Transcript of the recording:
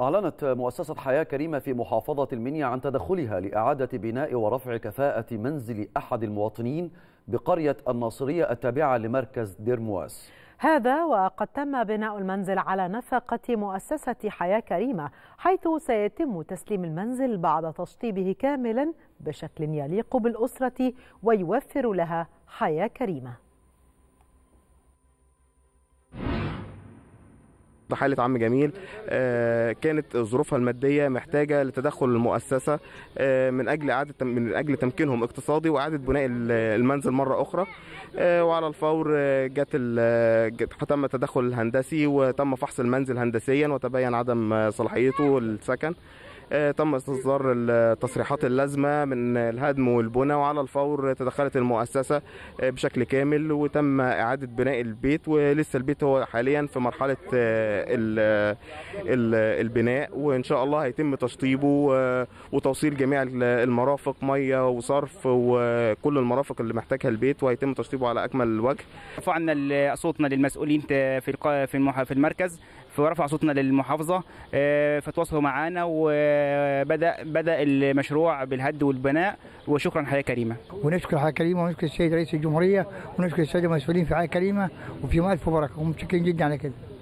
أعلنت مؤسسة حياة كريمة في محافظة المنيا عن تدخلها لإعادة بناء ورفع كفاءة منزل أحد المواطنين بقرية الناصرية التابعة لمركز ديرمواس هذا وقد تم بناء المنزل على نفقة مؤسسة حياة كريمة حيث سيتم تسليم المنزل بعد تشطيبه كاملا بشكل يليق بالأسرة ويوفر لها حياة كريمة حالة عم جميل آه، كانت ظروفها المادية محتاجة لتدخل المؤسسة آه، من أجل إعادة من أجل تمكينهم اقتصادي وإعادة بناء المنزل مرة أخرى آه، وعلى الفور جت تم التدخل الهندسي وتم فحص المنزل هندسيا وتبين عدم صلاحيته للسكن آه، تم استصدار التصريحات اللازمه من الهدم والبنى وعلى الفور تدخلت المؤسسه آه، بشكل كامل وتم اعاده بناء البيت ولسه البيت هو حاليا في مرحله آه، البناء وان شاء الله هيتم تشطيبه وتوصيل جميع المرافق ميه وصرف وكل المرافق اللي محتاجها البيت وهيتم تشطيبه على اكمل وجه رفعنا صوتنا للمسؤولين في في المركز فرفع صوتنا للمحافظه فتواصلوا معانا و بدا بدا المشروع بالهد والبناء وشكرا حياه كريمه. ونشكر حياه كريمه ونشكر السيد رئيس الجمهوريه ونشكر الساده المسؤولين في حياه كريمه وفي الف بركه ومتشكرين جدا على كده.